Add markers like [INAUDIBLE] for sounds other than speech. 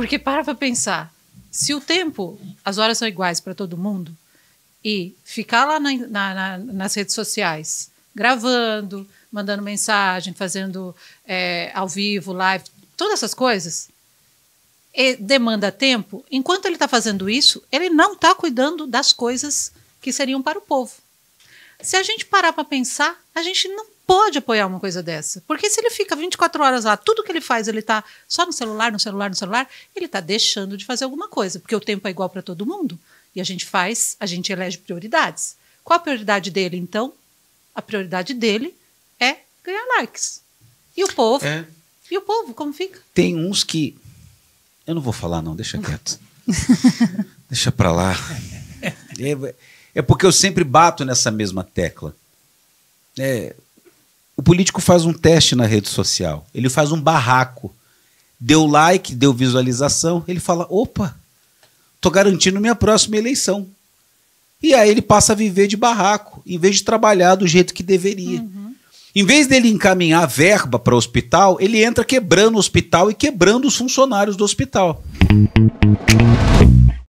Porque para para pensar, se o tempo, as horas são iguais para todo mundo, e ficar lá na, na, na, nas redes sociais, gravando, mandando mensagem, fazendo é, ao vivo, live, todas essas coisas, demanda tempo. Enquanto ele está fazendo isso, ele não está cuidando das coisas que seriam para o povo. Se a gente parar para pensar, a gente não pode apoiar uma coisa dessa. Porque se ele fica 24 horas lá, tudo que ele faz, ele está só no celular, no celular, no celular, ele está deixando de fazer alguma coisa, porque o tempo é igual para todo mundo. E a gente faz, a gente elege prioridades. Qual a prioridade dele, então? A prioridade dele é ganhar likes. E o povo? É. E o povo, como fica? Tem uns que. Eu não vou falar, não, deixa quieto. [LAUGHS] deixa para lá. É, é, é porque eu sempre bato nessa mesma tecla. É, o político faz um teste na rede social, ele faz um barraco. Deu like, deu visualização, ele fala: opa, estou garantindo minha próxima eleição. E aí ele passa a viver de barraco, em vez de trabalhar do jeito que deveria. Uhum. Em vez dele encaminhar verba para o hospital, ele entra quebrando o hospital e quebrando os funcionários do hospital.